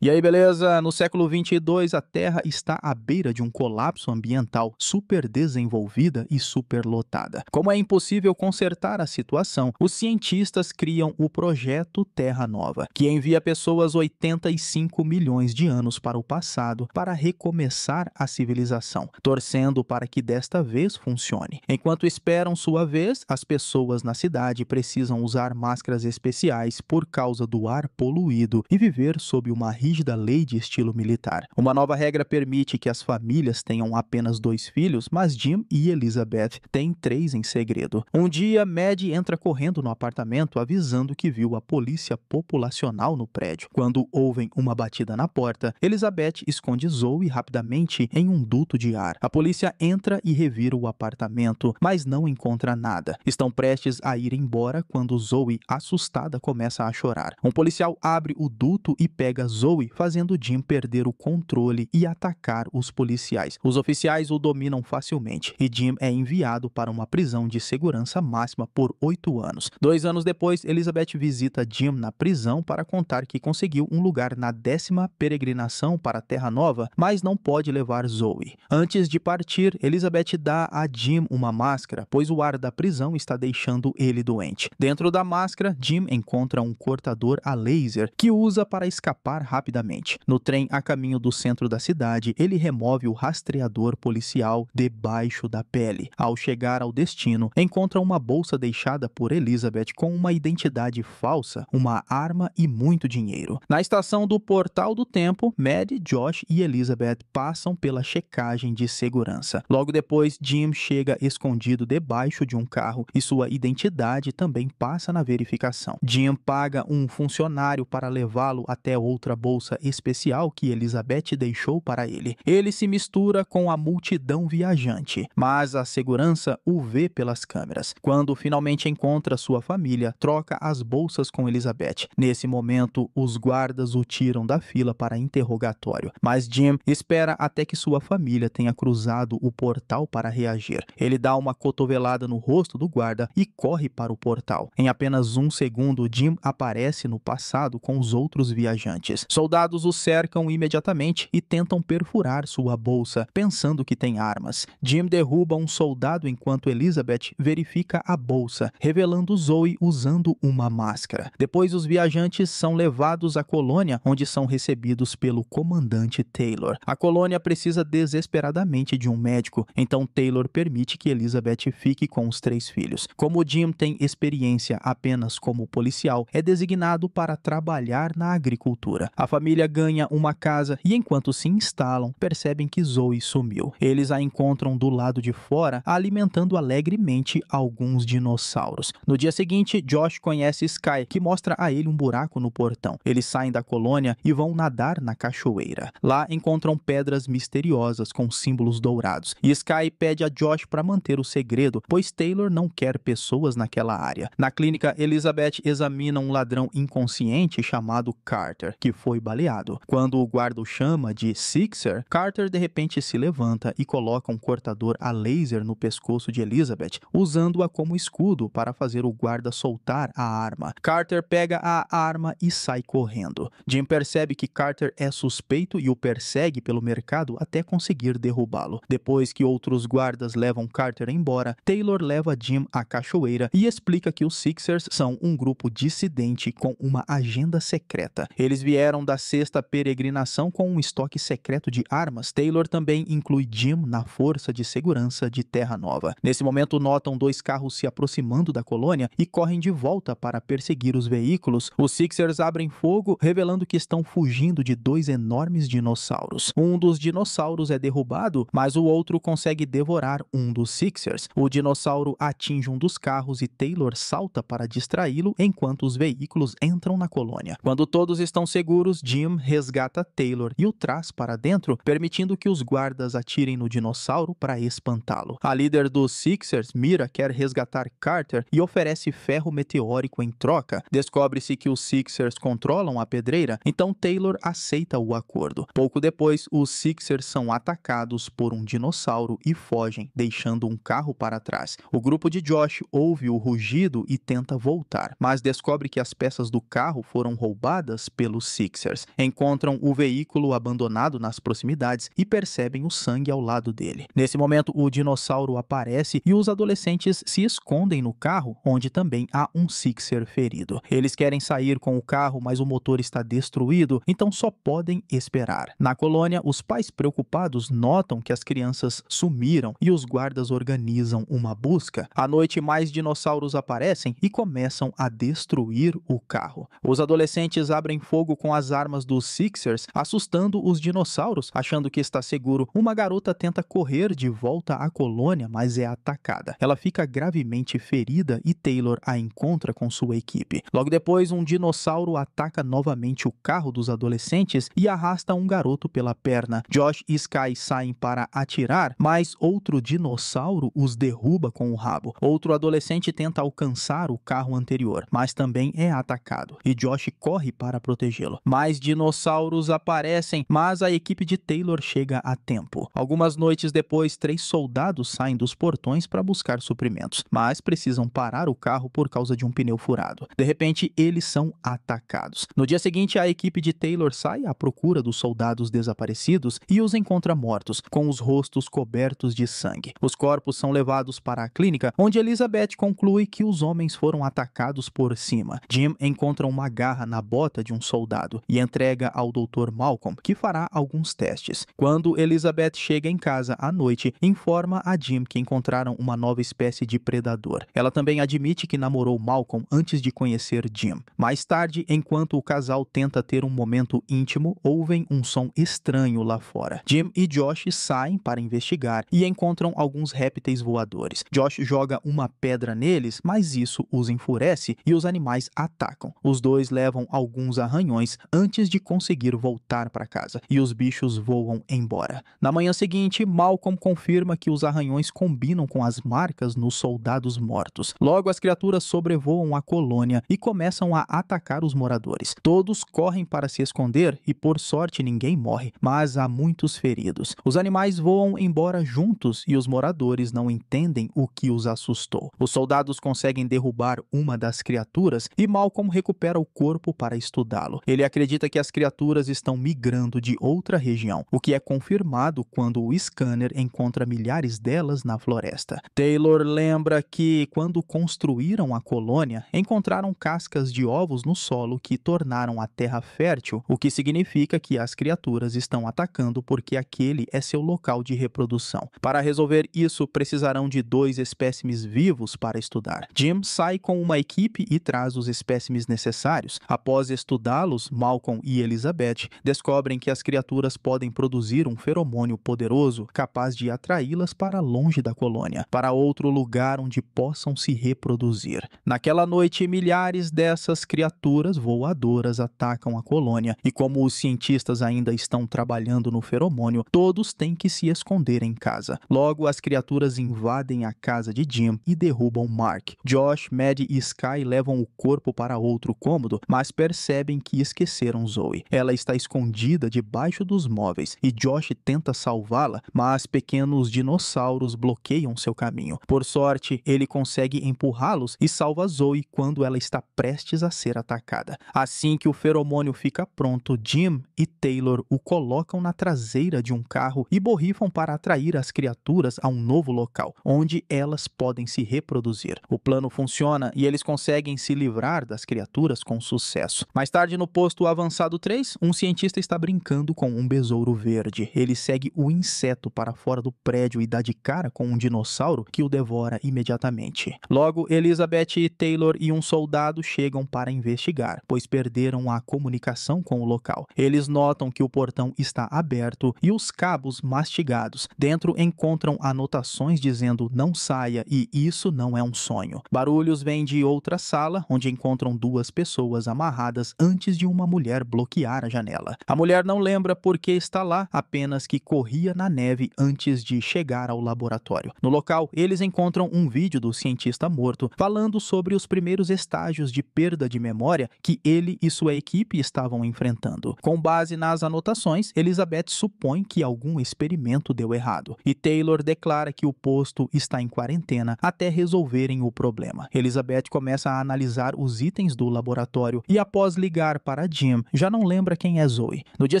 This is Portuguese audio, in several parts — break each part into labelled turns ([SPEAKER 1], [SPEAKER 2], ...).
[SPEAKER 1] E aí, beleza? No século 22, a Terra está à beira de um colapso ambiental super desenvolvida e superlotada. Como é impossível consertar a situação, os cientistas criam o projeto Terra Nova, que envia pessoas 85 milhões de anos para o passado para recomeçar a civilização, torcendo para que desta vez funcione. Enquanto esperam sua vez, as pessoas na cidade precisam usar máscaras especiais por causa do ar poluído e viver sob uma rígida lei de estilo militar. Uma nova regra permite que as famílias tenham apenas dois filhos, mas Jim e Elizabeth têm três em segredo. Um dia, Mad entra correndo no apartamento avisando que viu a polícia populacional no prédio. Quando ouvem uma batida na porta, Elizabeth esconde Zoe rapidamente em um duto de ar. A polícia entra e revira o apartamento, mas não encontra nada. Estão prestes a ir embora quando Zoe, assustada, começa a chorar. Um policial abre o duto e pega Zoe fazendo Jim perder o controle e atacar os policiais. Os oficiais o dominam facilmente e Jim é enviado para uma prisão de segurança máxima por oito anos. Dois anos depois, Elizabeth visita Jim na prisão para contar que conseguiu um lugar na décima peregrinação para a Terra Nova, mas não pode levar Zoe. Antes de partir, Elizabeth dá a Jim uma máscara, pois o ar da prisão está deixando ele doente. Dentro da máscara, Jim encontra um cortador a laser que usa para escapar rapidamente rapidamente. No trem a caminho do centro da cidade, ele remove o rastreador policial debaixo da pele. Ao chegar ao destino, encontra uma bolsa deixada por Elizabeth com uma identidade falsa, uma arma e muito dinheiro. Na estação do Portal do Tempo, Mad, Josh e Elizabeth passam pela checagem de segurança. Logo depois, Jim chega escondido debaixo de um carro e sua identidade também passa na verificação. Jim paga um funcionário para levá-lo até outra bolsa bolsa especial que Elizabeth deixou para ele. Ele se mistura com a multidão viajante, mas a segurança o vê pelas câmeras. Quando finalmente encontra sua família, troca as bolsas com Elizabeth. Nesse momento, os guardas o tiram da fila para interrogatório, mas Jim espera até que sua família tenha cruzado o portal para reagir. Ele dá uma cotovelada no rosto do guarda e corre para o portal. Em apenas um segundo, Jim aparece no passado com os outros viajantes. Soldado soldados o cercam imediatamente e tentam perfurar sua bolsa, pensando que tem armas. Jim derruba um soldado enquanto Elizabeth verifica a bolsa, revelando Zoe usando uma máscara. Depois, os viajantes são levados à colônia, onde são recebidos pelo comandante Taylor. A colônia precisa desesperadamente de um médico, então Taylor permite que Elizabeth fique com os três filhos. Como Jim tem experiência apenas como policial, é designado para trabalhar na agricultura. A família ganha uma casa e enquanto se instalam, percebem que Zoe sumiu. Eles a encontram do lado de fora, alimentando alegremente alguns dinossauros. No dia seguinte, Josh conhece Sky, que mostra a ele um buraco no portão. Eles saem da colônia e vão nadar na cachoeira. Lá encontram pedras misteriosas com símbolos dourados. E Sky pede a Josh para manter o segredo, pois Taylor não quer pessoas naquela área. Na clínica, Elizabeth examina um ladrão inconsciente chamado Carter, que foi baleado. Quando o guarda o chama de Sixer, Carter de repente se levanta e coloca um cortador a laser no pescoço de Elizabeth, usando-a como escudo para fazer o guarda soltar a arma. Carter pega a arma e sai correndo. Jim percebe que Carter é suspeito e o persegue pelo mercado até conseguir derrubá-lo. Depois que outros guardas levam Carter embora, Taylor leva Jim à cachoeira e explica que os Sixers são um grupo dissidente com uma agenda secreta. Eles vieram da sexta peregrinação com um estoque secreto de armas, Taylor também inclui Jim na força de segurança de Terra Nova. Nesse momento, notam dois carros se aproximando da colônia e correm de volta para perseguir os veículos. Os Sixers abrem fogo, revelando que estão fugindo de dois enormes dinossauros. Um dos dinossauros é derrubado, mas o outro consegue devorar um dos Sixers. O dinossauro atinge um dos carros e Taylor salta para distraí-lo enquanto os veículos entram na colônia. Quando todos estão seguros, Jim resgata Taylor e o traz para dentro, permitindo que os guardas atirem no dinossauro para espantá-lo. A líder dos Sixers, Mira, quer resgatar Carter e oferece ferro meteórico em troca. Descobre-se que os Sixers controlam a pedreira, então Taylor aceita o acordo. Pouco depois, os Sixers são atacados por um dinossauro e fogem, deixando um carro para trás. O grupo de Josh ouve o rugido e tenta voltar, mas descobre que as peças do carro foram roubadas pelos Sixers encontram o veículo abandonado nas proximidades e percebem o sangue ao lado dele. Nesse momento, o dinossauro aparece e os adolescentes se escondem no carro, onde também há um Sixer ferido. Eles querem sair com o carro, mas o motor está destruído, então só podem esperar. Na colônia, os pais preocupados notam que as crianças sumiram e os guardas organizam uma busca. À noite, mais dinossauros aparecem e começam a destruir o carro. Os adolescentes abrem fogo com as armas dos Sixers, assustando os dinossauros. Achando que está seguro, uma garota tenta correr de volta à colônia, mas é atacada. Ela fica gravemente ferida e Taylor a encontra com sua equipe. Logo depois, um dinossauro ataca novamente o carro dos adolescentes e arrasta um garoto pela perna. Josh e Sky saem para atirar, mas outro dinossauro os derruba com o rabo. Outro adolescente tenta alcançar o carro anterior, mas também é atacado, e Josh corre para protegê-lo. Mas mais dinossauros aparecem, mas a equipe de Taylor chega a tempo. Algumas noites depois, três soldados saem dos portões para buscar suprimentos, mas precisam parar o carro por causa de um pneu furado. De repente, eles são atacados. No dia seguinte, a equipe de Taylor sai à procura dos soldados desaparecidos e os encontra mortos, com os rostos cobertos de sangue. Os corpos são levados para a clínica, onde Elizabeth conclui que os homens foram atacados por cima. Jim encontra uma garra na bota de um soldado e entrega ao Dr. Malcolm, que fará alguns testes. Quando Elizabeth chega em casa à noite, informa a Jim que encontraram uma nova espécie de predador. Ela também admite que namorou Malcolm antes de conhecer Jim. Mais tarde, enquanto o casal tenta ter um momento íntimo, ouvem um som estranho lá fora. Jim e Josh saem para investigar e encontram alguns répteis voadores. Josh joga uma pedra neles, mas isso os enfurece e os animais atacam. Os dois levam alguns arranhões antes antes de conseguir voltar para casa, e os bichos voam embora. Na manhã seguinte, Malcolm confirma que os arranhões combinam com as marcas nos soldados mortos. Logo, as criaturas sobrevoam a colônia e começam a atacar os moradores. Todos correm para se esconder e, por sorte, ninguém morre, mas há muitos feridos. Os animais voam embora juntos e os moradores não entendem o que os assustou. Os soldados conseguem derrubar uma das criaturas e Malcolm recupera o corpo para estudá-lo. Ele acredita acredita que as criaturas estão migrando de outra região, o que é confirmado quando o scanner encontra milhares delas na floresta. Taylor lembra que, quando construíram a colônia, encontraram cascas de ovos no solo que tornaram a terra fértil, o que significa que as criaturas estão atacando porque aquele é seu local de reprodução. Para resolver isso, precisarão de dois espécimes vivos para estudar. Jim sai com uma equipe e traz os espécimes necessários. Após estudá-los, Malcolm Malcolm e Elizabeth descobrem que as criaturas podem produzir um feromônio poderoso capaz de atraí-las para longe da colônia, para outro lugar onde possam se reproduzir. Naquela noite, milhares dessas criaturas voadoras atacam a colônia e, como os cientistas ainda estão trabalhando no feromônio, todos têm que se esconder em casa. Logo, as criaturas invadem a casa de Jim e derrubam Mark. Josh, Mad e Sky levam o corpo para outro cômodo, mas percebem que esqueceram bateram Zoe. Ela está escondida debaixo dos móveis e Josh tenta salvá-la, mas pequenos dinossauros bloqueiam seu caminho. Por sorte, ele consegue empurrá-los e salva Zoe quando ela está prestes a ser atacada. Assim que o feromônio fica pronto, Jim e Taylor o colocam na traseira de um carro e borrifam para atrair as criaturas a um novo local, onde elas podem se reproduzir. O plano funciona e eles conseguem se livrar das criaturas com sucesso. Mais tarde no posto, a Avançado 3, um cientista está brincando com um besouro verde. Ele segue o inseto para fora do prédio e dá de cara com um dinossauro que o devora imediatamente. Logo, Elizabeth Taylor e um soldado chegam para investigar, pois perderam a comunicação com o local. Eles notam que o portão está aberto e os cabos mastigados. Dentro encontram anotações dizendo não saia e isso não é um sonho. Barulhos vêm de outra sala, onde encontram duas pessoas amarradas antes de uma mulher mulher bloquear a janela. A mulher não lembra por que está lá, apenas que corria na neve antes de chegar ao laboratório. No local, eles encontram um vídeo do cientista morto falando sobre os primeiros estágios de perda de memória que ele e sua equipe estavam enfrentando. Com base nas anotações, Elizabeth supõe que algum experimento deu errado e Taylor declara que o posto está em quarentena até resolverem o problema. Elizabeth começa a analisar os itens do laboratório e, após ligar para Jim, Jim já não lembra quem é Zoe. No dia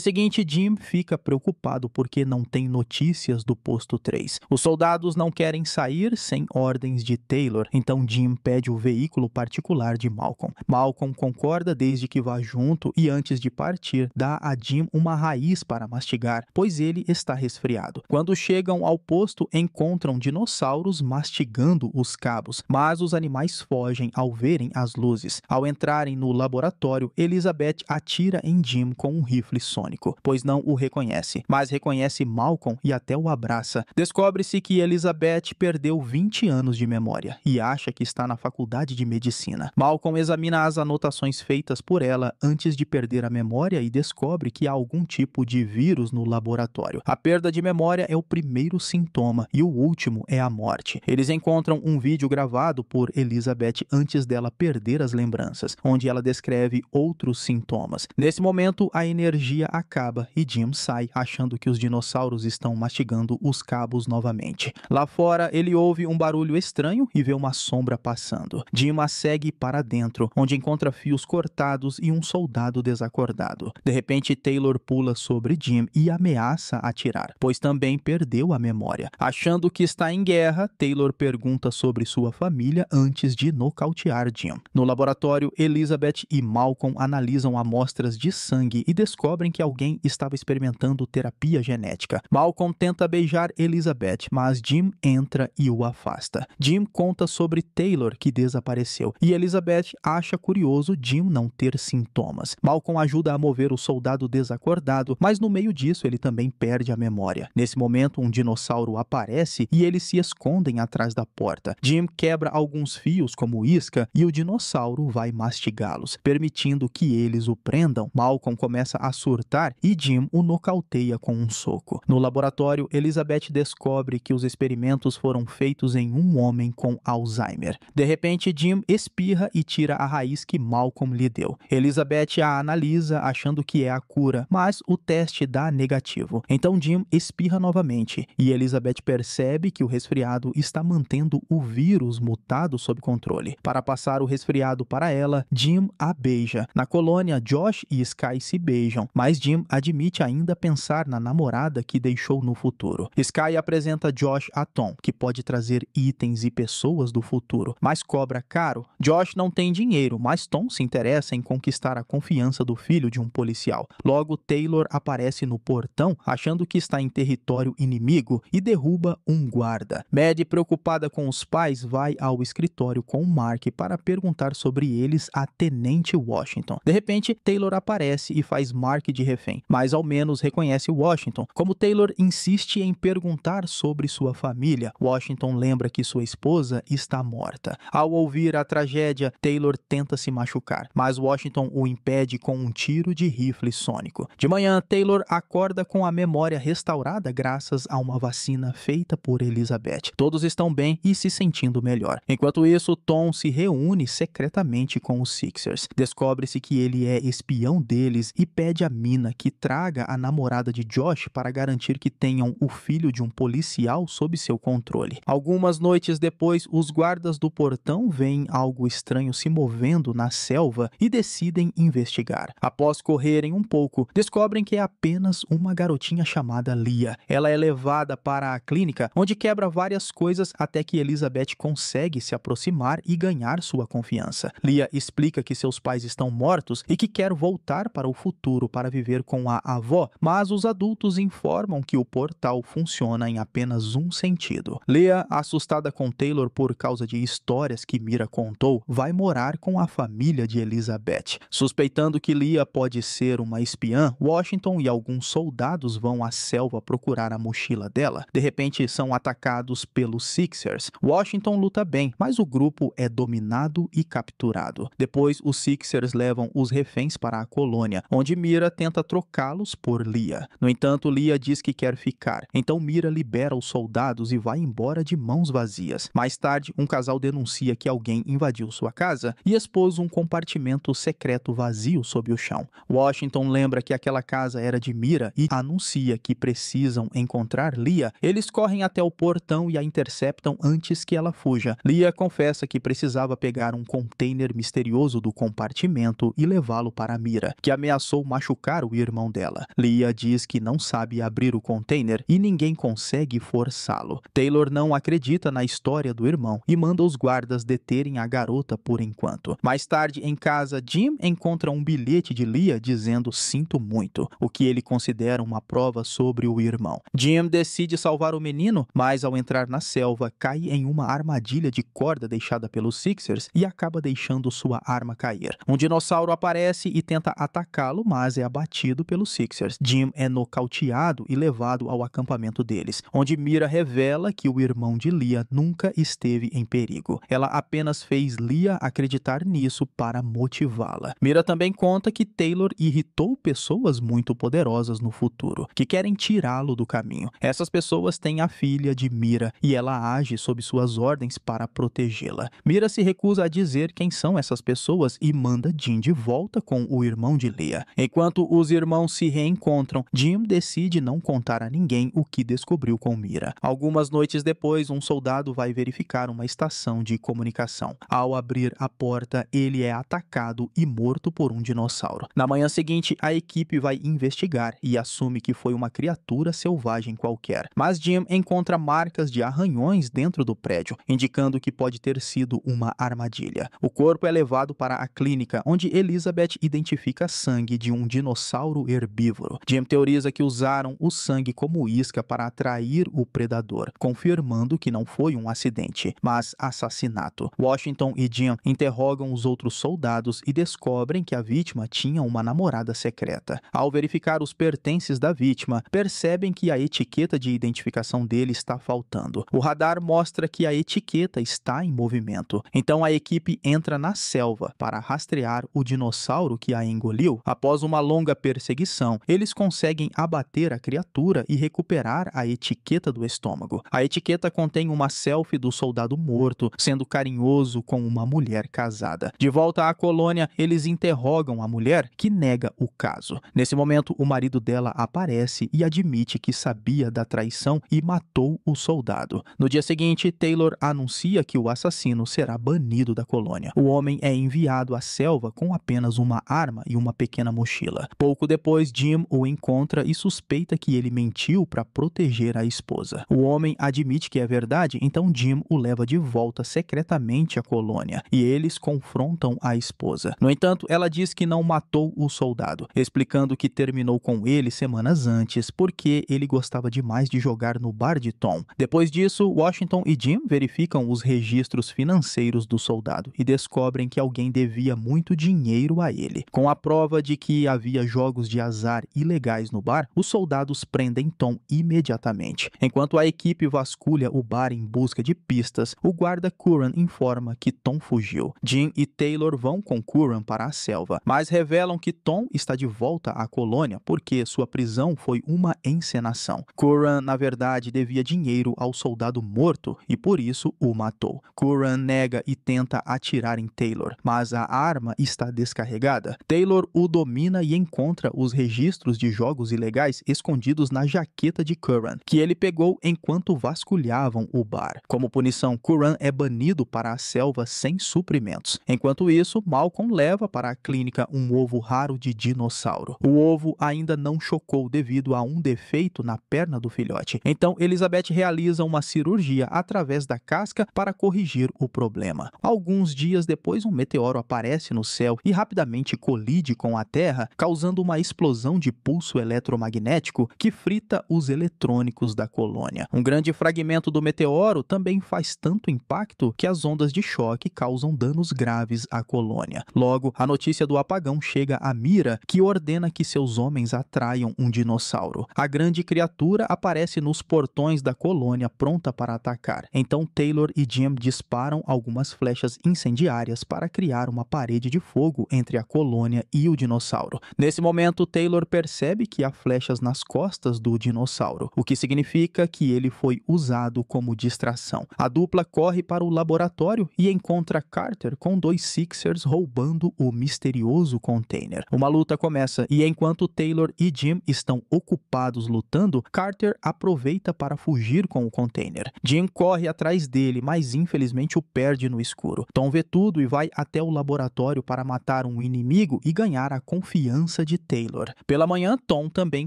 [SPEAKER 1] seguinte, Jim fica preocupado porque não tem notícias do posto 3. Os soldados não querem sair sem ordens de Taylor, então Jim pede o veículo particular de Malcolm. Malcolm concorda desde que vá junto e antes de partir, dá a Jim uma raiz para mastigar, pois ele está resfriado. Quando chegam ao posto, encontram dinossauros mastigando os cabos, mas os animais fogem ao verem as luzes. Ao entrarem no laboratório, Elizabeth ativa atira em Jim com um rifle sônico, pois não o reconhece, mas reconhece Malcolm e até o abraça. Descobre-se que Elizabeth perdeu 20 anos de memória e acha que está na faculdade de medicina. Malcolm examina as anotações feitas por ela antes de perder a memória e descobre que há algum tipo de vírus no laboratório. A perda de memória é o primeiro sintoma e o último é a morte. Eles encontram um vídeo gravado por Elizabeth antes dela perder as lembranças, onde ela descreve outros sintomas Nesse momento, a energia acaba e Jim sai, achando que os dinossauros estão mastigando os cabos novamente. Lá fora, ele ouve um barulho estranho e vê uma sombra passando. Jim a segue para dentro, onde encontra fios cortados e um soldado desacordado. De repente, Taylor pula sobre Jim e ameaça atirar, pois também perdeu a memória. Achando que está em guerra, Taylor pergunta sobre sua família antes de nocautear Jim. No laboratório, Elizabeth e Malcolm analisam a amostra amostras de sangue e descobrem que alguém estava experimentando terapia genética. Malcolm tenta beijar Elizabeth, mas Jim entra e o afasta. Jim conta sobre Taylor, que desapareceu, e Elizabeth acha curioso Jim não ter sintomas. Malcolm ajuda a mover o soldado desacordado, mas no meio disso ele também perde a memória. Nesse momento, um dinossauro aparece e eles se escondem atrás da porta. Jim quebra alguns fios como isca e o dinossauro vai mastigá-los, permitindo que eles o prendam prendam, Malcolm começa a surtar e Jim o nocauteia com um soco. No laboratório, Elizabeth descobre que os experimentos foram feitos em um homem com Alzheimer. De repente, Jim espirra e tira a raiz que Malcolm lhe deu. Elizabeth a analisa, achando que é a cura, mas o teste dá negativo. Então Jim espirra novamente e Elizabeth percebe que o resfriado está mantendo o vírus mutado sob controle. Para passar o resfriado para ela, Jim a beija. Na colônia, John Josh e Sky se beijam, mas Jim admite ainda pensar na namorada que deixou no futuro. Sky apresenta Josh a Tom, que pode trazer itens e pessoas do futuro, mas cobra caro. Josh não tem dinheiro, mas Tom se interessa em conquistar a confiança do filho de um policial. Logo, Taylor aparece no portão, achando que está em território inimigo e derruba um guarda. Maddie, preocupada com os pais, vai ao escritório com Mark para perguntar sobre eles a Tenente Washington. De repente, Taylor aparece e faz Mark de refém, mas ao menos reconhece Washington. Como Taylor insiste em perguntar sobre sua família, Washington lembra que sua esposa está morta. Ao ouvir a tragédia, Taylor tenta se machucar, mas Washington o impede com um tiro de rifle sônico. De manhã, Taylor acorda com a memória restaurada graças a uma vacina feita por Elizabeth. Todos estão bem e se sentindo melhor. Enquanto isso, Tom se reúne secretamente com os Sixers. Descobre-se que ele é espião deles e pede a Mina que traga a namorada de Josh para garantir que tenham o filho de um policial sob seu controle. Algumas noites depois, os guardas do portão veem algo estranho se movendo na selva e decidem investigar. Após correrem um pouco, descobrem que é apenas uma garotinha chamada Lia. Ela é levada para a clínica, onde quebra várias coisas até que Elizabeth consegue se aproximar e ganhar sua confiança. Lia explica que seus pais estão mortos e que quer quer voltar para o futuro para viver com a avó, mas os adultos informam que o portal funciona em apenas um sentido. Leia, assustada com Taylor por causa de histórias que Mira contou, vai morar com a família de Elizabeth. Suspeitando que Leia pode ser uma espiã, Washington e alguns soldados vão à selva procurar a mochila dela. De repente, são atacados pelos Sixers. Washington luta bem, mas o grupo é dominado e capturado. Depois, os Sixers levam os reféns para a colônia, onde Mira tenta trocá-los por Lia. No entanto, Lia diz que quer ficar, então Mira libera os soldados e vai embora de mãos vazias. Mais tarde, um casal denuncia que alguém invadiu sua casa e expôs um compartimento secreto vazio sob o chão. Washington lembra que aquela casa era de Mira e anuncia que precisam encontrar Lia. Eles correm até o portão e a interceptam antes que ela fuja. Lia confessa que precisava pegar um container misterioso do compartimento e levá-lo para mira, que ameaçou machucar o irmão dela. Lia diz que não sabe abrir o container e ninguém consegue forçá-lo. Taylor não acredita na história do irmão e manda os guardas deterem a garota por enquanto. Mais tarde, em casa, Jim encontra um bilhete de Lia dizendo sinto muito, o que ele considera uma prova sobre o irmão. Jim decide salvar o menino, mas ao entrar na selva, cai em uma armadilha de corda deixada pelos Sixers e acaba deixando sua arma cair. Um dinossauro aparece e tenta atacá-lo, mas é abatido pelos Sixers. Jim é nocauteado e levado ao acampamento deles, onde Mira revela que o irmão de Lia nunca esteve em perigo. Ela apenas fez Lia acreditar nisso para motivá-la. Mira também conta que Taylor irritou pessoas muito poderosas no futuro, que querem tirá-lo do caminho. Essas pessoas têm a filha de Mira e ela age sob suas ordens para protegê-la. Mira se recusa a dizer quem são essas pessoas e manda Jim de volta com o irmão de Leia. Enquanto os irmãos se reencontram, Jim decide não contar a ninguém o que descobriu com Mira. Algumas noites depois, um soldado vai verificar uma estação de comunicação. Ao abrir a porta, ele é atacado e morto por um dinossauro. Na manhã seguinte, a equipe vai investigar e assume que foi uma criatura selvagem qualquer. Mas Jim encontra marcas de arranhões dentro do prédio, indicando que pode ter sido uma armadilha. O corpo é levado para a clínica, onde Elizabeth e identifica sangue de um dinossauro herbívoro. Jim teoriza que usaram o sangue como isca para atrair o predador, confirmando que não foi um acidente, mas assassinato. Washington e Jim interrogam os outros soldados e descobrem que a vítima tinha uma namorada secreta. Ao verificar os pertences da vítima, percebem que a etiqueta de identificação dele está faltando. O radar mostra que a etiqueta está em movimento. Então a equipe entra na selva para rastrear o dinossauro que a engoliu, após uma longa perseguição, eles conseguem abater a criatura e recuperar a etiqueta do estômago. A etiqueta contém uma selfie do soldado morto, sendo carinhoso com uma mulher casada. De volta à colônia, eles interrogam a mulher, que nega o caso. Nesse momento, o marido dela aparece e admite que sabia da traição e matou o soldado. No dia seguinte, Taylor anuncia que o assassino será banido da colônia. O homem é enviado à selva com apenas uma arma e uma pequena mochila. Pouco depois, Jim o encontra e suspeita que ele mentiu para proteger a esposa. O homem admite que é verdade, então Jim o leva de volta secretamente à colônia e eles confrontam a esposa. No entanto, ela diz que não matou o soldado, explicando que terminou com ele semanas antes porque ele gostava demais de jogar no bar de Tom. Depois disso, Washington e Jim verificam os registros financeiros do soldado e descobrem que alguém devia muito dinheiro a ele dele. Com a prova de que havia jogos de azar ilegais no bar, os soldados prendem Tom imediatamente. Enquanto a equipe vasculha o bar em busca de pistas, o guarda Curran informa que Tom fugiu. Jim e Taylor vão com Curran para a selva, mas revelam que Tom está de volta à colônia porque sua prisão foi uma encenação. Curran, na verdade, devia dinheiro ao soldado morto e por isso o matou. Curran nega e tenta atirar em Taylor, mas a arma está descarregada Taylor o domina e encontra os registros de jogos ilegais escondidos na jaqueta de Curran, que ele pegou enquanto vasculhavam o bar. Como punição, Curran é banido para a selva sem suprimentos. Enquanto isso, Malcolm leva para a clínica um ovo raro de dinossauro. O ovo ainda não chocou devido a um defeito na perna do filhote. Então, Elizabeth realiza uma cirurgia através da casca para corrigir o problema. Alguns dias depois, um meteoro aparece no céu e rapidamente colide com a Terra, causando uma explosão de pulso eletromagnético que frita os eletrônicos da colônia. Um grande fragmento do meteoro também faz tanto impacto que as ondas de choque causam danos graves à colônia. Logo, a notícia do apagão chega a Mira, que ordena que seus homens atraiam um dinossauro. A grande criatura aparece nos portões da colônia pronta para atacar. Então Taylor e Jim disparam algumas flechas incendiárias para criar uma parede de fogo entre a colônia colônia e o dinossauro. Nesse momento, Taylor percebe que há flechas nas costas do dinossauro, o que significa que ele foi usado como distração. A dupla corre para o laboratório e encontra Carter com dois Sixers roubando o misterioso container. Uma luta começa e enquanto Taylor e Jim estão ocupados lutando, Carter aproveita para fugir com o container. Jim corre atrás dele, mas infelizmente o perde no escuro. Tom vê tudo e vai até o laboratório para matar um inimigo amigo e ganhar a confiança de Taylor. Pela manhã, Tom também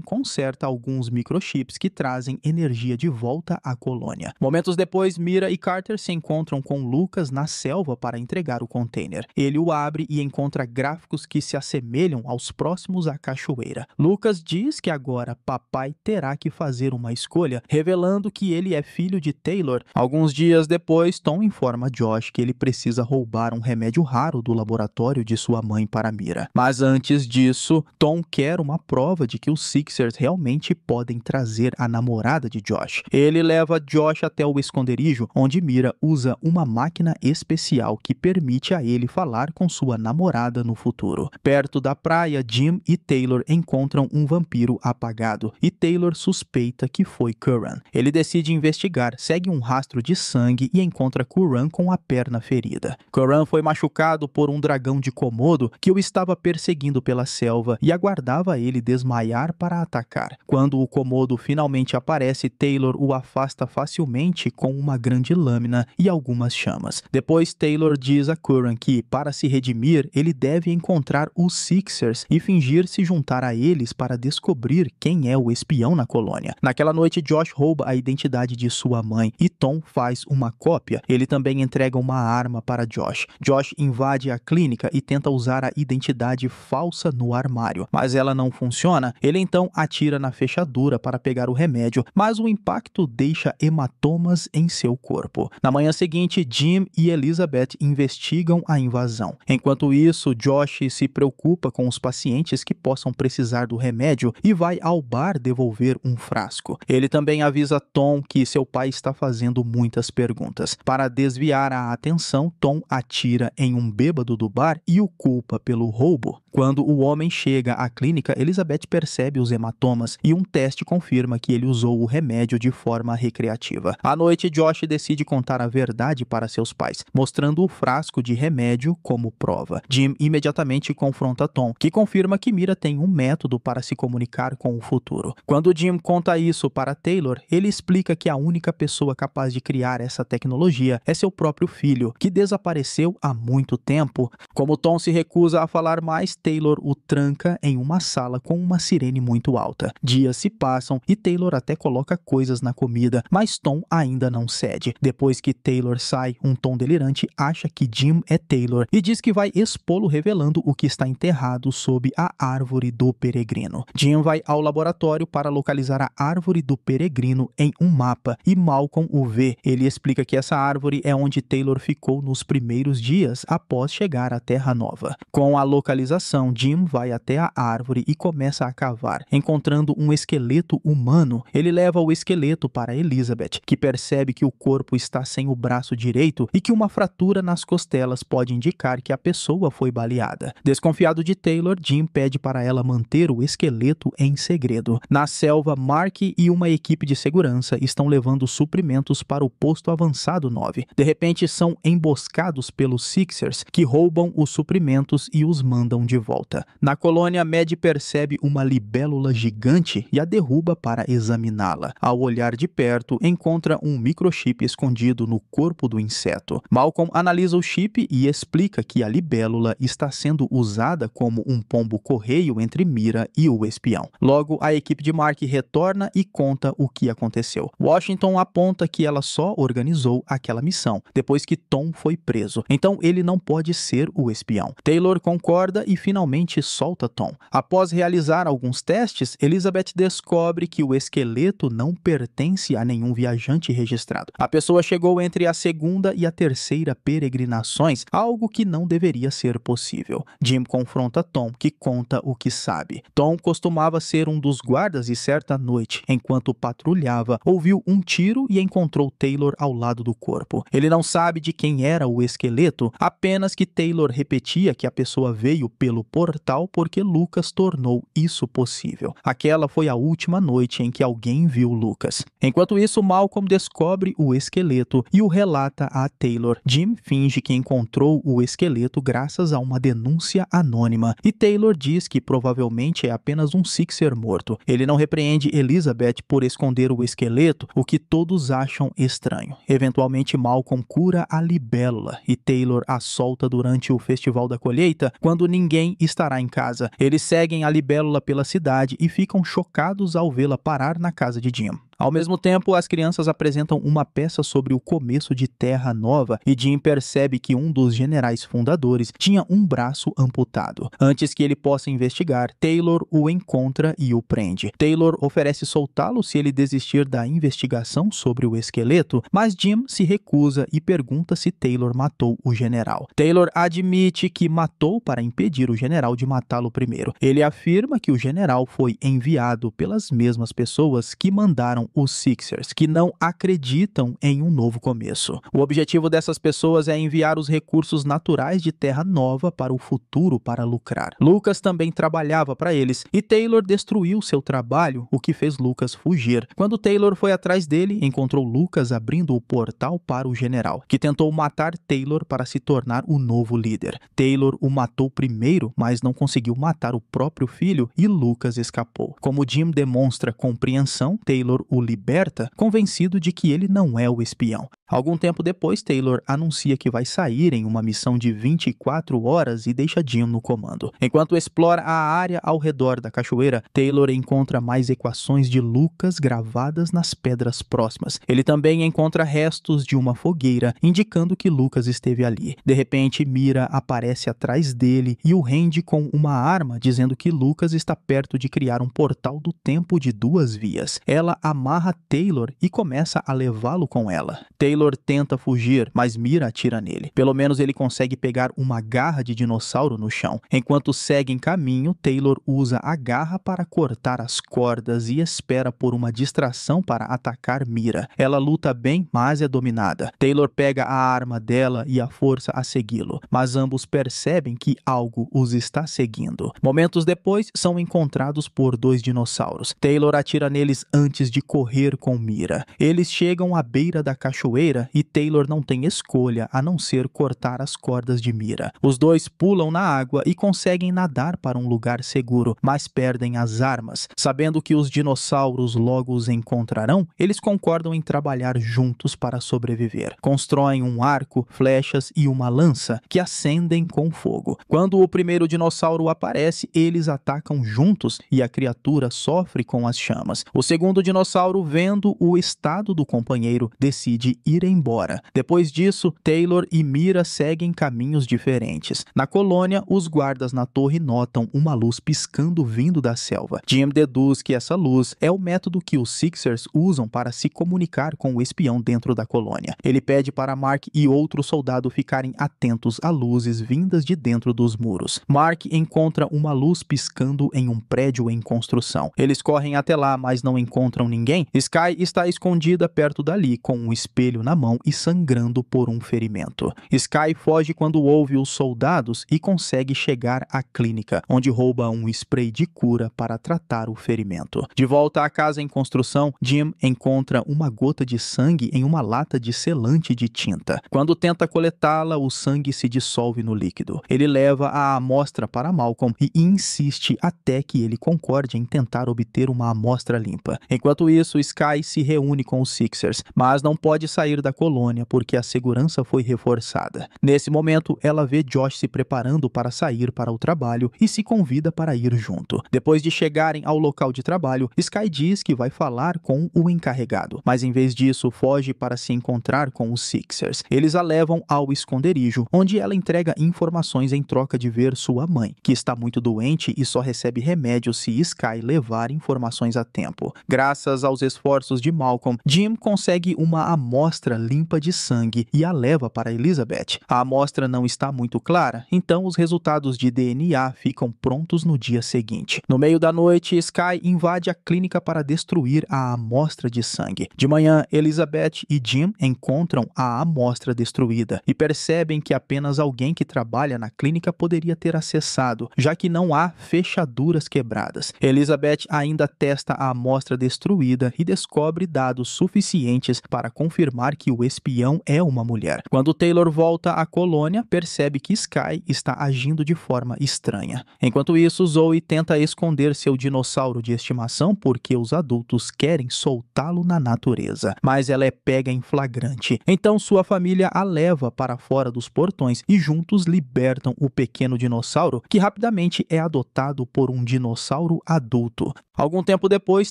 [SPEAKER 1] conserta alguns microchips que trazem energia de volta à colônia. Momentos depois, Mira e Carter se encontram com Lucas na selva para entregar o container. Ele o abre e encontra gráficos que se assemelham aos próximos à cachoeira. Lucas diz que agora papai terá que fazer uma escolha, revelando que ele é filho de Taylor. Alguns dias depois, Tom informa Josh que ele precisa roubar um remédio raro do laboratório de sua mãe para mira. Mas antes disso, Tom quer uma prova de que os Sixers realmente podem trazer a namorada de Josh. Ele leva Josh até o esconderijo, onde Mira usa uma máquina especial que permite a ele falar com sua namorada no futuro. Perto da praia, Jim e Taylor encontram um vampiro apagado e Taylor suspeita que foi Curran. Ele decide investigar, segue um rastro de sangue e encontra Curran com a perna ferida. Curran foi machucado por um dragão de Komodo que o estava perseguindo pela selva e aguardava ele desmaiar para atacar. Quando o Komodo finalmente aparece, Taylor o afasta facilmente com uma grande lâmina e algumas chamas. Depois, Taylor diz a Curran que, para se redimir, ele deve encontrar os Sixers e fingir se juntar a eles para descobrir quem é o espião na colônia. Naquela noite, Josh rouba a identidade de sua mãe e Tom faz uma cópia. Ele também entrega uma arma para Josh. Josh invade a clínica e tenta usar a identidade identidade falsa no armário, mas ela não funciona, ele então atira na fechadura para pegar o remédio, mas o impacto deixa hematomas em seu corpo. Na manhã seguinte, Jim e Elizabeth investigam a invasão. Enquanto isso, Josh se preocupa com os pacientes que possam precisar do remédio e vai ao bar devolver um frasco. Ele também avisa Tom que seu pai está fazendo muitas perguntas. Para desviar a atenção, Tom atira em um bêbado do bar e o culpa pelo pelo roubo. Quando o homem chega à clínica, Elizabeth percebe os hematomas e um teste confirma que ele usou o remédio de forma recreativa. À noite, Josh decide contar a verdade para seus pais, mostrando o frasco de remédio como prova. Jim imediatamente confronta Tom, que confirma que Mira tem um método para se comunicar com o futuro. Quando Jim conta isso para Taylor, ele explica que a única pessoa capaz de criar essa tecnologia é seu próprio filho, que desapareceu há muito tempo. Como Tom se recusa a falar mais, Taylor o tranca em uma sala com uma sirene muito alta. Dias se passam e Taylor até coloca coisas na comida, mas Tom ainda não cede. Depois que Taylor sai, um Tom delirante acha que Jim é Taylor e diz que vai expô-lo revelando o que está enterrado sob a árvore do peregrino. Jim vai ao laboratório para localizar a árvore do peregrino em um mapa e Malcolm o vê. Ele explica que essa árvore é onde Taylor ficou nos primeiros dias após chegar à Terra Nova. Com a localização Jim vai até a árvore e começa a cavar. Encontrando um esqueleto humano, ele leva o esqueleto para Elizabeth, que percebe que o corpo está sem o braço direito e que uma fratura nas costelas pode indicar que a pessoa foi baleada. Desconfiado de Taylor, Jim pede para ela manter o esqueleto em segredo. Na selva, Mark e uma equipe de segurança estão levando suprimentos para o posto avançado 9. De repente, são emboscados pelos Sixers, que roubam os suprimentos e os mandam de volta. Na colônia, Maddie percebe uma libélula gigante e a derruba para examiná-la. Ao olhar de perto, encontra um microchip escondido no corpo do inseto. Malcolm analisa o chip e explica que a libélula está sendo usada como um pombo correio entre Mira e o espião. Logo, a equipe de Mark retorna e conta o que aconteceu. Washington aponta que ela só organizou aquela missão depois que Tom foi preso, então ele não pode ser o espião. Taylor concorda e finalmente finalmente solta Tom. Após realizar alguns testes, Elizabeth descobre que o esqueleto não pertence a nenhum viajante registrado. A pessoa chegou entre a segunda e a terceira peregrinações, algo que não deveria ser possível. Jim confronta Tom, que conta o que sabe. Tom costumava ser um dos guardas e certa noite, enquanto patrulhava, ouviu um tiro e encontrou Taylor ao lado do corpo. Ele não sabe de quem era o esqueleto, apenas que Taylor repetia que a pessoa veio pelo pelo portal porque Lucas tornou isso possível. Aquela foi a última noite em que alguém viu Lucas. Enquanto isso, Malcolm descobre o esqueleto e o relata a Taylor. Jim finge que encontrou o esqueleto graças a uma denúncia anônima e Taylor diz que provavelmente é apenas um Sixer morto. Ele não repreende Elizabeth por esconder o esqueleto, o que todos acham estranho. Eventualmente, Malcolm cura a libélula e Taylor a solta durante o Festival da Colheita quando ninguém ninguém estará em casa. Eles seguem a libélula pela cidade e ficam chocados ao vê-la parar na casa de Jim. Ao mesmo tempo, as crianças apresentam uma peça sobre o começo de Terra Nova e Jim percebe que um dos generais fundadores tinha um braço amputado. Antes que ele possa investigar, Taylor o encontra e o prende. Taylor oferece soltá-lo se ele desistir da investigação sobre o esqueleto, mas Jim se recusa e pergunta se Taylor matou o general. Taylor admite que matou para impedir o general de matá-lo primeiro. Ele afirma que o general foi enviado pelas mesmas pessoas que mandaram os Sixers, que não acreditam em um novo começo. O objetivo dessas pessoas é enviar os recursos naturais de terra nova para o futuro para lucrar. Lucas também trabalhava para eles e Taylor destruiu seu trabalho, o que fez Lucas fugir. Quando Taylor foi atrás dele, encontrou Lucas abrindo o portal para o general, que tentou matar Taylor para se tornar o novo líder. Taylor o matou primeiro, mas não conseguiu matar o próprio filho e Lucas escapou. Como Jim demonstra compreensão, Taylor o liberta, convencido de que ele não é o espião. Algum tempo depois, Taylor anuncia que vai sair em uma missão de 24 horas e deixa Jim no comando. Enquanto explora a área ao redor da cachoeira, Taylor encontra mais equações de Lucas gravadas nas pedras próximas. Ele também encontra restos de uma fogueira, indicando que Lucas esteve ali. De repente, Mira aparece atrás dele e o rende com uma arma, dizendo que Lucas está perto de criar um portal do tempo de duas vias. Ela amarra Taylor e começa a levá-lo com ela. Taylor Taylor tenta fugir, mas Mira atira nele. Pelo menos ele consegue pegar uma garra de dinossauro no chão. Enquanto segue em caminho, Taylor usa a garra para cortar as cordas e espera por uma distração para atacar Mira. Ela luta bem, mas é dominada. Taylor pega a arma dela e a força a segui-lo, mas ambos percebem que algo os está seguindo. Momentos depois, são encontrados por dois dinossauros. Taylor atira neles antes de correr com Mira. Eles chegam à beira da cachoeira poeira e Taylor não tem escolha a não ser cortar as cordas de mira. Os dois pulam na água e conseguem nadar para um lugar seguro, mas perdem as armas. Sabendo que os dinossauros logo os encontrarão, eles concordam em trabalhar juntos para sobreviver. Constroem um arco, flechas e uma lança que acendem com fogo. Quando o primeiro dinossauro aparece, eles atacam juntos e a criatura sofre com as chamas. O segundo dinossauro, vendo o estado do companheiro, decide ir ir embora. Depois disso, Taylor e Mira seguem caminhos diferentes. Na colônia, os guardas na torre notam uma luz piscando vindo da selva. Jim deduz que essa luz é o método que os Sixers usam para se comunicar com o espião dentro da colônia. Ele pede para Mark e outro soldado ficarem atentos a luzes vindas de dentro dos muros. Mark encontra uma luz piscando em um prédio em construção. Eles correm até lá, mas não encontram ninguém. Sky está escondida perto dali, com um espelho na mão e sangrando por um ferimento. Sky foge quando ouve os soldados e consegue chegar à clínica, onde rouba um spray de cura para tratar o ferimento. De volta à casa em construção, Jim encontra uma gota de sangue em uma lata de selante de tinta. Quando tenta coletá-la, o sangue se dissolve no líquido. Ele leva a amostra para Malcolm e insiste até que ele concorde em tentar obter uma amostra limpa. Enquanto isso, Sky se reúne com os Sixers, mas não pode sair sair da colônia porque a segurança foi reforçada. Nesse momento, ela vê Josh se preparando para sair para o trabalho e se convida para ir junto. Depois de chegarem ao local de trabalho, Sky diz que vai falar com o encarregado, mas em vez disso, foge para se encontrar com os Sixers. Eles a levam ao esconderijo, onde ela entrega informações em troca de ver sua mãe, que está muito doente e só recebe remédio se Sky levar informações a tempo. Graças aos esforços de Malcolm, Jim consegue uma amostra amostra limpa de sangue e a leva para Elizabeth. A amostra não está muito clara, então os resultados de DNA ficam prontos no dia seguinte. No meio da noite, Sky invade a clínica para destruir a amostra de sangue. De manhã, Elizabeth e Jim encontram a amostra destruída e percebem que apenas alguém que trabalha na clínica poderia ter acessado, já que não há fechaduras quebradas. Elizabeth ainda testa a amostra destruída e descobre dados suficientes para confirmar revelar que o espião é uma mulher. Quando Taylor volta à colônia, percebe que Sky está agindo de forma estranha. Enquanto isso, Zoe tenta esconder seu dinossauro de estimação porque os adultos querem soltá-lo na natureza, mas ela é pega em flagrante. Então sua família a leva para fora dos portões e juntos libertam o pequeno dinossauro, que rapidamente é adotado por um dinossauro adulto. Algum tempo depois,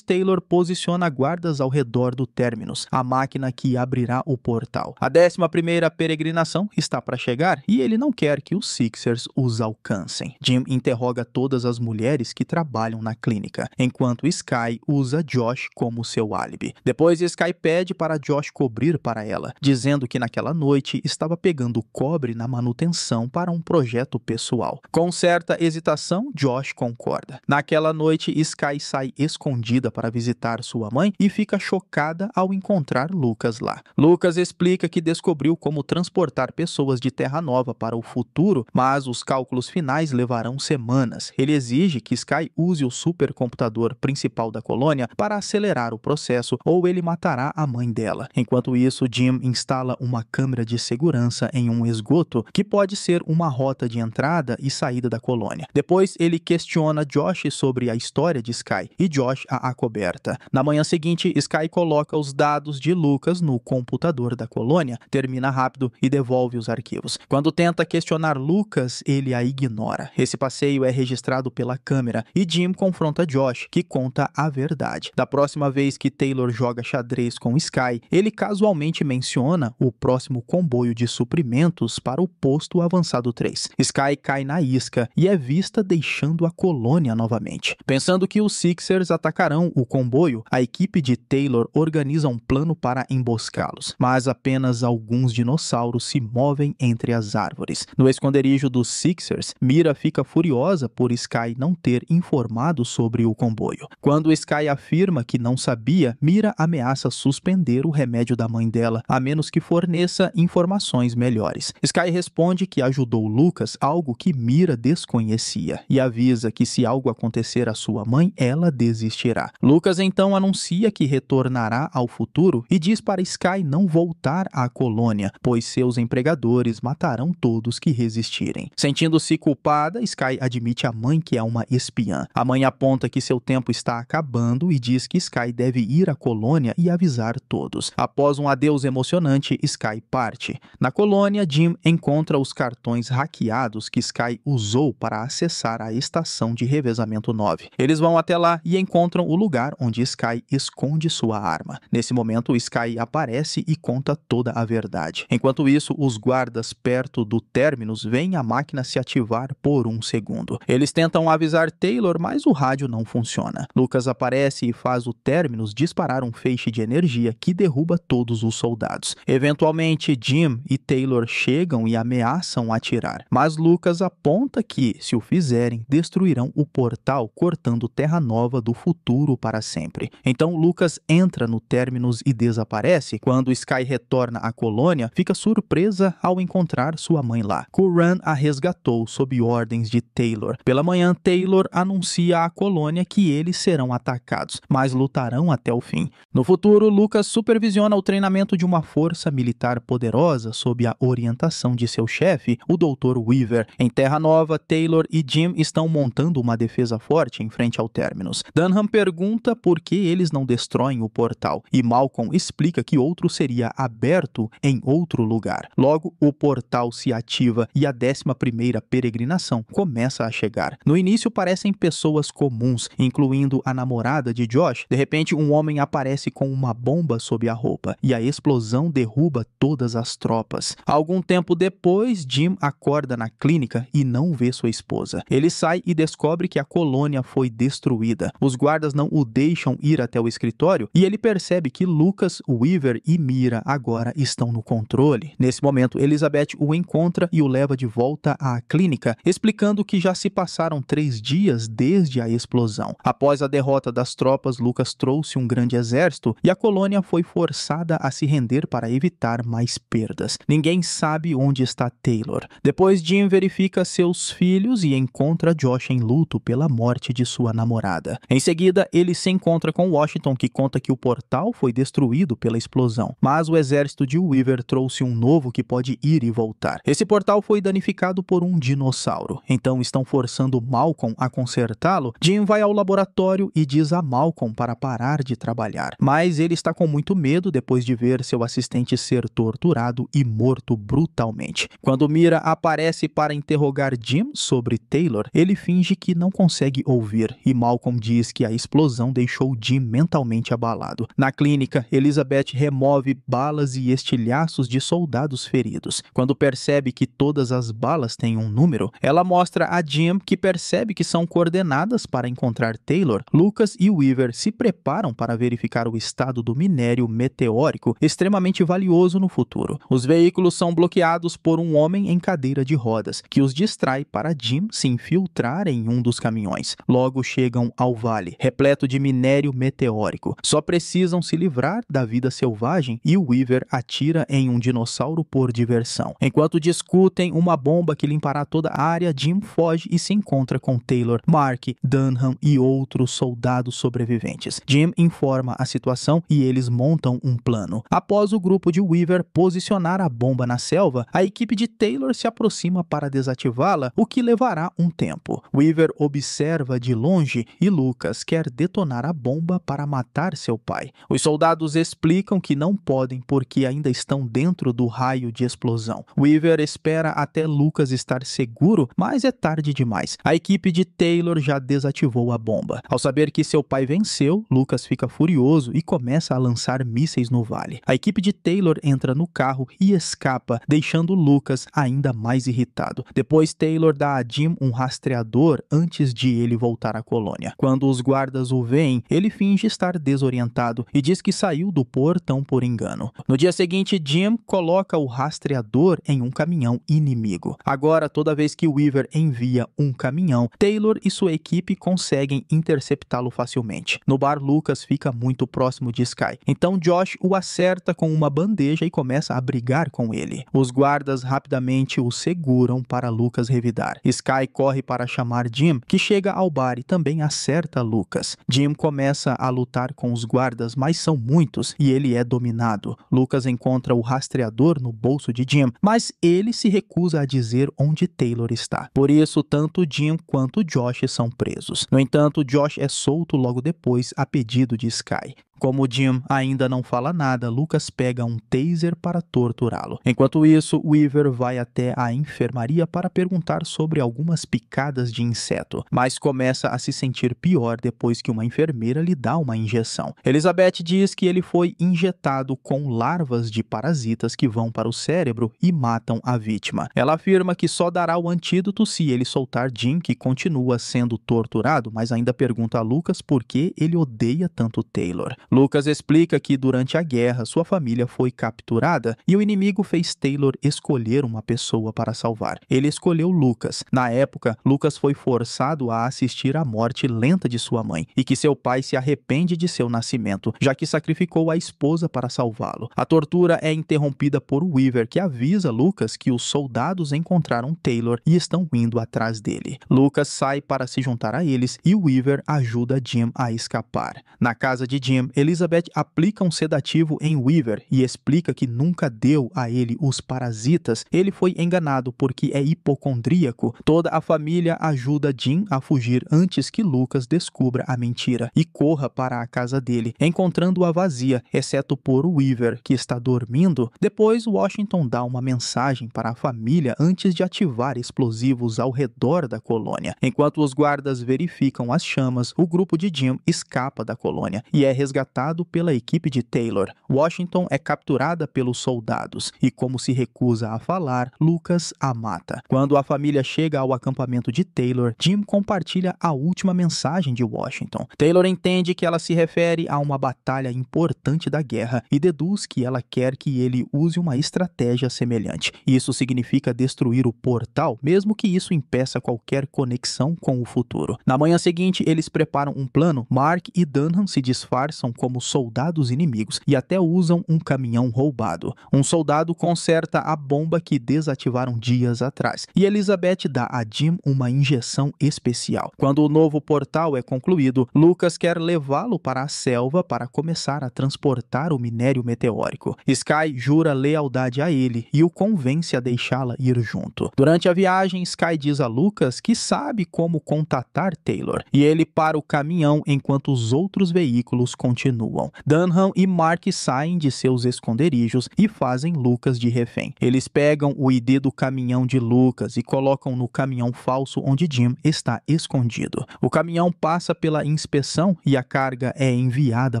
[SPEAKER 1] Taylor posiciona guardas ao redor do Terminus, a máquina que abrirá o portal. A 11ª peregrinação está para chegar e ele não quer que os Sixers os alcancem. Jim interroga todas as mulheres que trabalham na clínica, enquanto Sky usa Josh como seu álibi. Depois Sky pede para Josh cobrir para ela, dizendo que naquela noite estava pegando cobre na manutenção para um projeto pessoal. Com certa hesitação, Josh concorda. Naquela noite, Sky sai escondida para visitar sua mãe e fica chocada ao encontrar Lucas lá. Lucas explica que descobriu como transportar pessoas de Terra Nova para o futuro, mas os cálculos finais levarão semanas. Ele exige que Sky use o supercomputador principal da colônia para acelerar o processo ou ele matará a mãe dela. Enquanto isso, Jim instala uma câmera de segurança em um esgoto que pode ser uma rota de entrada e saída da colônia. Depois, ele questiona Josh sobre a história de Sky e Josh a acoberta. Na manhã seguinte, Sky coloca os dados de Lucas no computador computador da colônia, termina rápido e devolve os arquivos. Quando tenta questionar Lucas, ele a ignora. Esse passeio é registrado pela câmera e Jim confronta Josh, que conta a verdade. Da próxima vez que Taylor joga xadrez com Sky, ele casualmente menciona o próximo comboio de suprimentos para o posto avançado 3. Sky cai na isca e é vista deixando a colônia novamente. Pensando que os Sixers atacarão o comboio, a equipe de Taylor organiza um plano para emboscá-lo mas apenas alguns dinossauros se movem entre as árvores. No esconderijo dos Sixers, Mira fica furiosa por Sky não ter informado sobre o comboio. Quando Sky afirma que não sabia, Mira ameaça suspender o remédio da mãe dela, a menos que forneça informações melhores. Sky responde que ajudou Lucas, algo que Mira desconhecia, e avisa que se algo acontecer à sua mãe, ela desistirá. Lucas então anuncia que retornará ao futuro e diz para Sky vai não voltar à colônia, pois seus empregadores matarão todos que resistirem. Sentindo-se culpada, Sky admite à mãe que é uma espiã. A mãe aponta que seu tempo está acabando e diz que Sky deve ir à colônia e avisar todos. Após um adeus emocionante, Sky parte. Na colônia, Jim encontra os cartões hackeados que Sky usou para acessar a estação de revezamento 9. Eles vão até lá e encontram o lugar onde Sky esconde sua arma. Nesse momento, Sky aparece aparece e conta toda a verdade. Enquanto isso, os guardas perto do Terminus veem a máquina se ativar por um segundo. Eles tentam avisar Taylor, mas o rádio não funciona. Lucas aparece e faz o Terminus disparar um feixe de energia que derruba todos os soldados. Eventualmente, Jim e Taylor chegam e ameaçam atirar, mas Lucas aponta que, se o fizerem, destruirão o portal, cortando Terra Nova do futuro para sempre. Então Lucas entra no Terminus e desaparece quando quando Sky retorna à colônia, fica surpresa ao encontrar sua mãe lá. Curran a resgatou sob ordens de Taylor. Pela manhã, Taylor anuncia à colônia que eles serão atacados, mas lutarão até o fim. No futuro, Lucas supervisiona o treinamento de uma força militar poderosa sob a orientação de seu chefe, o Dr. Weaver. Em Terra Nova, Taylor e Jim estão montando uma defesa forte em frente ao Terminus. Dunham pergunta por que eles não destroem o portal, e Malcolm explica que outros seria aberto em outro lugar. Logo, o portal se ativa e a 11ª peregrinação começa a chegar. No início parecem pessoas comuns, incluindo a namorada de Josh. De repente, um homem aparece com uma bomba sob a roupa e a explosão derruba todas as tropas. Algum tempo depois, Jim acorda na clínica e não vê sua esposa. Ele sai e descobre que a colônia foi destruída. Os guardas não o deixam ir até o escritório e ele percebe que Lucas, Weaver e Mira agora estão no controle. Nesse momento, Elizabeth o encontra e o leva de volta à clínica, explicando que já se passaram três dias desde a explosão. Após a derrota das tropas, Lucas trouxe um grande exército e a colônia foi forçada a se render para evitar mais perdas. Ninguém sabe onde está Taylor. Depois, Jim verifica seus filhos e encontra Josh em luto pela morte de sua namorada. Em seguida, ele se encontra com Washington, que conta que o portal foi destruído pela explosão. Mas o exército de Weaver trouxe um novo que pode ir e voltar. Esse portal foi danificado por um dinossauro, então estão forçando Malcolm a consertá-lo. Jim vai ao laboratório e diz a Malcolm para parar de trabalhar, mas ele está com muito medo depois de ver seu assistente ser torturado e morto brutalmente. Quando Mira aparece para interrogar Jim sobre Taylor, ele finge que não consegue ouvir e Malcolm diz que a explosão deixou Jim mentalmente abalado. Na clínica, Elizabeth remove Recebe balas e estilhaços de soldados feridos. Quando percebe que todas as balas têm um número, ela mostra a Jim que percebe que são coordenadas para encontrar Taylor. Lucas e Weaver se preparam para verificar o estado do minério meteórico, extremamente valioso no futuro. Os veículos são bloqueados por um homem em cadeira de rodas, que os distrai para Jim se infiltrar em um dos caminhões. Logo chegam ao vale, repleto de minério meteórico. Só precisam se livrar da vida selvagem e o Weaver atira em um dinossauro por diversão. Enquanto discutem uma bomba que limpará toda a área, Jim foge e se encontra com Taylor, Mark, Dunham e outros soldados sobreviventes. Jim informa a situação e eles montam um plano. Após o grupo de Weaver posicionar a bomba na selva, a equipe de Taylor se aproxima para desativá-la, o que levará um tempo. Weaver observa de longe e Lucas quer detonar a bomba para matar seu pai. Os soldados explicam que não não podem porque ainda estão dentro do raio de explosão. Weaver espera até Lucas estar seguro, mas é tarde demais. A equipe de Taylor já desativou a bomba. Ao saber que seu pai venceu, Lucas fica furioso e começa a lançar mísseis no vale. A equipe de Taylor entra no carro e escapa, deixando Lucas ainda mais irritado. Depois, Taylor dá a Jim um rastreador antes de ele voltar à colônia. Quando os guardas o veem, ele finge estar desorientado e diz que saiu do portão por por engano. No dia seguinte, Jim coloca o rastreador em um caminhão inimigo. Agora, toda vez que Weaver envia um caminhão, Taylor e sua equipe conseguem interceptá-lo facilmente. No bar, Lucas fica muito próximo de Sky. Então, Josh o acerta com uma bandeja e começa a brigar com ele. Os guardas rapidamente o seguram para Lucas revidar. Sky corre para chamar Jim, que chega ao bar e também acerta Lucas. Jim começa a lutar com os guardas, mas são muitos e ele é dominado contaminado. Lucas encontra o rastreador no bolso de Jim, mas ele se recusa a dizer onde Taylor está. Por isso, tanto Jim quanto Josh são presos. No entanto, Josh é solto logo depois a pedido de Sky. Como Jim ainda não fala nada, Lucas pega um taser para torturá-lo. Enquanto isso, Weaver vai até a enfermaria para perguntar sobre algumas picadas de inseto, mas começa a se sentir pior depois que uma enfermeira lhe dá uma injeção. Elizabeth diz que ele foi injetado com larvas de parasitas que vão para o cérebro e matam a vítima. Ela afirma que só dará o antídoto se ele soltar Jim, que continua sendo torturado, mas ainda pergunta a Lucas por que ele odeia tanto Taylor. Lucas explica que durante a guerra sua família foi capturada e o inimigo fez Taylor escolher uma pessoa para salvar. Ele escolheu Lucas. Na época, Lucas foi forçado a assistir à morte lenta de sua mãe e que seu pai se arrepende de seu nascimento, já que sacrificou a esposa para salvá-lo. A tortura é interrompida por Weaver, que avisa Lucas que os soldados encontraram Taylor e estão indo atrás dele. Lucas sai para se juntar a eles e Weaver ajuda Jim a escapar. Na casa de Jim, Elizabeth aplica um sedativo em Weaver e explica que nunca deu a ele os parasitas. Ele foi enganado porque é hipocondríaco. Toda a família ajuda Jim a fugir antes que Lucas descubra a mentira e corra para a casa dele, encontrando-a vazia, exceto por Weaver, que está dormindo. Depois, Washington dá uma mensagem para a família antes de ativar explosivos ao redor da colônia. Enquanto os guardas verificam as chamas, o grupo de Jim escapa da colônia e é resgatado pela equipe de Taylor. Washington é capturada pelos soldados e, como se recusa a falar, Lucas a mata. Quando a família chega ao acampamento de Taylor, Jim compartilha a última mensagem de Washington. Taylor entende que ela se refere a uma batalha importante da guerra e deduz que ela quer que ele use uma estratégia semelhante. Isso significa destruir o portal, mesmo que isso impeça qualquer conexão com o futuro. Na manhã seguinte, eles preparam um plano. Mark e Dunham se disfarçam como soldados inimigos e até usam um caminhão roubado. Um soldado conserta a bomba que desativaram dias atrás e Elizabeth dá a Jim uma injeção especial. Quando o novo portal é concluído, Lucas quer levá-lo para a selva para começar a transportar o minério meteórico. Sky jura lealdade a ele e o convence a deixá-la ir junto. Durante a viagem, Sky diz a Lucas que sabe como contatar Taylor e ele para o caminhão enquanto os outros veículos continuam continuam. Dunham e Mark saem de seus esconderijos e fazem Lucas de refém. Eles pegam o ID do caminhão de Lucas e colocam no caminhão falso onde Jim está escondido. O caminhão passa pela inspeção e a carga é enviada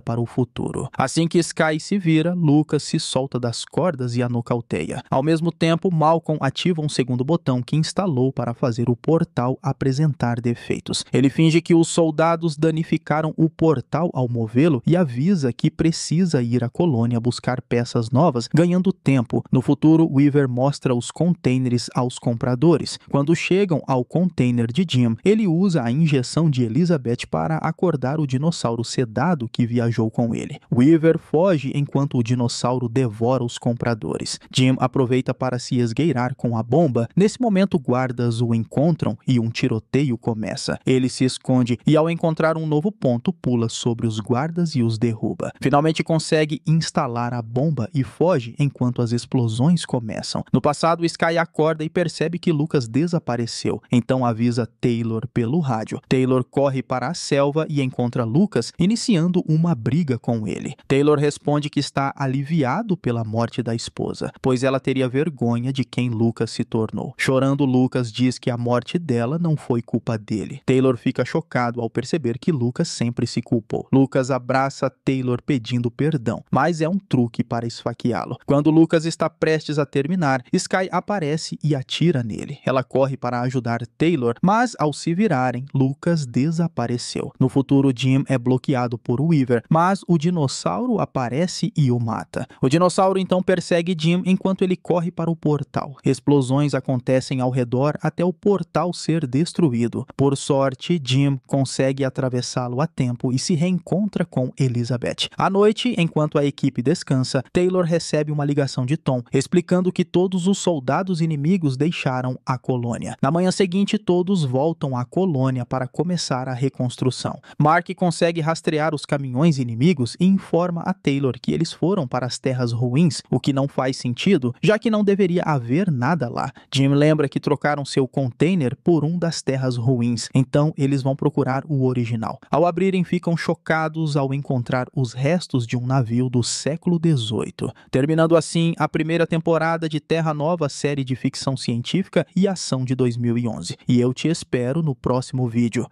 [SPEAKER 1] para o futuro. Assim que Sky se vira, Lucas se solta das cordas e a nocauteia. Ao mesmo tempo, Malcolm ativa um segundo botão que instalou para fazer o portal apresentar defeitos. Ele finge que os soldados danificaram o portal ao movê-lo e avisa que precisa ir à colônia buscar peças novas, ganhando tempo. No futuro, Weaver mostra os containers aos compradores. Quando chegam ao container de Jim, ele usa a injeção de Elizabeth para acordar o dinossauro sedado que viajou com ele. Weaver foge enquanto o dinossauro devora os compradores. Jim aproveita para se esgueirar com a bomba. Nesse momento, guardas o encontram e um tiroteio começa. Ele se esconde e, ao encontrar um novo ponto, pula sobre os guardas e os derruba. Finalmente consegue instalar a bomba e foge enquanto as explosões começam. No passado, Sky acorda e percebe que Lucas desapareceu, então avisa Taylor pelo rádio. Taylor corre para a selva e encontra Lucas, iniciando uma briga com ele. Taylor responde que está aliviado pela morte da esposa, pois ela teria vergonha de quem Lucas se tornou. Chorando, Lucas diz que a morte dela não foi culpa dele. Taylor fica chocado ao perceber que Lucas sempre se culpou. Lucas abraça ameaça Taylor pedindo perdão, mas é um truque para esfaqueá-lo. Quando Lucas está prestes a terminar, Sky aparece e atira nele. Ela corre para ajudar Taylor, mas ao se virarem, Lucas desapareceu. No futuro, Jim é bloqueado por Weaver, mas o dinossauro aparece e o mata. O dinossauro então persegue Jim enquanto ele corre para o portal. Explosões acontecem ao redor até o portal ser destruído. Por sorte, Jim consegue atravessá-lo a tempo e se reencontra com Elizabeth. À noite, enquanto a equipe descansa, Taylor recebe uma ligação de Tom explicando que todos os soldados inimigos deixaram a colônia. Na manhã seguinte, todos voltam à colônia para começar a reconstrução. Mark consegue rastrear os caminhões inimigos e informa a Taylor que eles foram para as terras ruins, o que não faz sentido, já que não deveria haver nada lá. Jim lembra que trocaram seu container por um das terras ruins, então eles vão procurar o original. Ao abrirem, ficam chocados ao encontrar encontrar os restos de um navio do século XVIII, terminando assim a primeira temporada de Terra Nova, série de ficção científica e ação de 2011. E eu te espero no próximo vídeo.